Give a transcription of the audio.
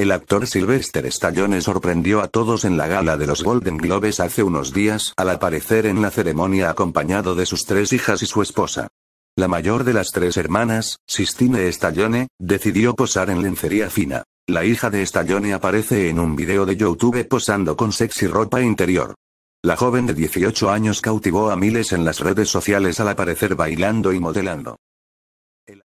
El actor Sylvester Stallone sorprendió a todos en la gala de los Golden Globes hace unos días al aparecer en la ceremonia acompañado de sus tres hijas y su esposa. La mayor de las tres hermanas, Sistine Stallone, decidió posar en lencería fina. La hija de Stallone aparece en un video de YouTube posando con sexy ropa interior. La joven de 18 años cautivó a miles en las redes sociales al aparecer bailando y modelando.